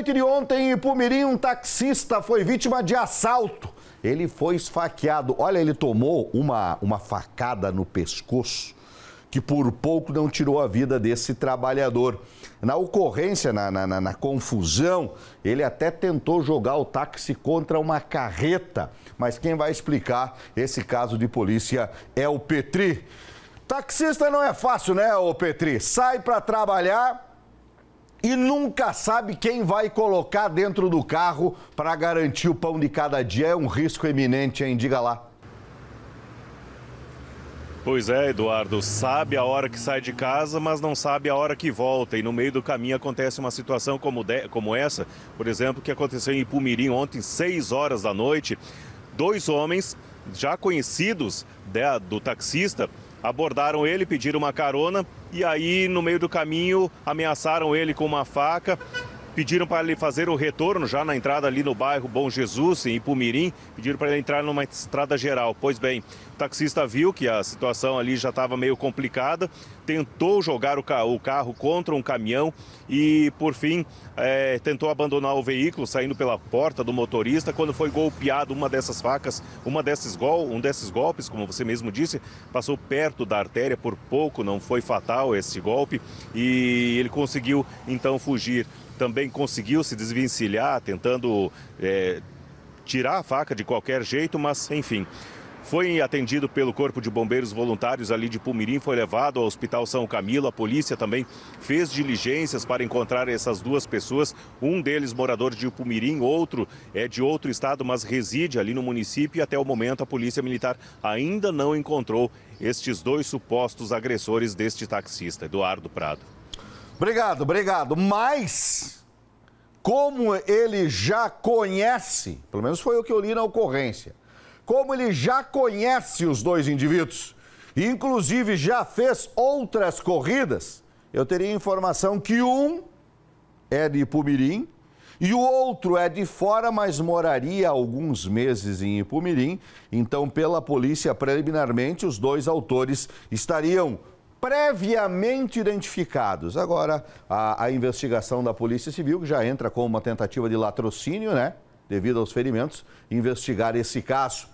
noite de ontem, em Pumirim, um taxista foi vítima de assalto. Ele foi esfaqueado. Olha, ele tomou uma, uma facada no pescoço que por pouco não tirou a vida desse trabalhador. Na ocorrência, na, na, na, na, confusão, ele até tentou jogar o táxi contra uma carreta. Mas quem vai explicar esse caso de polícia é o Petri. Taxista não é fácil, né, ô Petri? Sai para trabalhar, e nunca sabe quem vai colocar dentro do carro para garantir o pão de cada dia. É um risco eminente, hein? Diga lá. Pois é, Eduardo, sabe a hora que sai de casa, mas não sabe a hora que volta. E no meio do caminho acontece uma situação como, de, como essa, por exemplo, que aconteceu em Pumirim ontem, 6 horas da noite. Dois homens já conhecidos de, do taxista abordaram ele, pediram uma carona e aí no meio do caminho ameaçaram ele com uma faca pediram para ele fazer o retorno já na entrada ali no bairro Bom Jesus, em Ipumirim, pediram para ele entrar numa estrada geral. Pois bem, o taxista viu que a situação ali já estava meio complicada, tentou jogar o carro, o carro, contra um caminhão e, por fim, é, tentou abandonar o veículo, saindo pela porta do motorista. Quando foi golpeado, uma dessas facas, uma desses gol, um desses golpes, como você mesmo disse, passou perto da artéria, por pouco não foi fatal esse golpe e ele conseguiu então fugir. Também conseguiu se desvencilhar, tentando é, tirar a faca de qualquer jeito, mas enfim. Foi atendido pelo Corpo de Bombeiros Voluntários ali de Pumirim, foi levado ao Hospital São Camilo. A polícia também fez diligências para encontrar essas duas pessoas. Um deles morador de Pumirim, outro é de outro estado, mas reside ali no município. E até o momento a Polícia Militar ainda não encontrou estes dois supostos agressores deste taxista, Eduardo Prado. Obrigado, obrigado. Mas como ele já conhece, pelo menos foi o que eu li na ocorrência, como ele já conhece os dois indivíduos e inclusive já fez outras corridas, eu teria informação que um é de Ipumirim e o outro é de fora, mas moraria alguns meses em Ipumirim. Então, pela polícia, preliminarmente, os dois autores estariam previamente identificados. Agora, a, a, investigação da Polícia Civil, que já entra com uma tentativa de latrocínio, né? Devido aos ferimentos, investigar esse caso.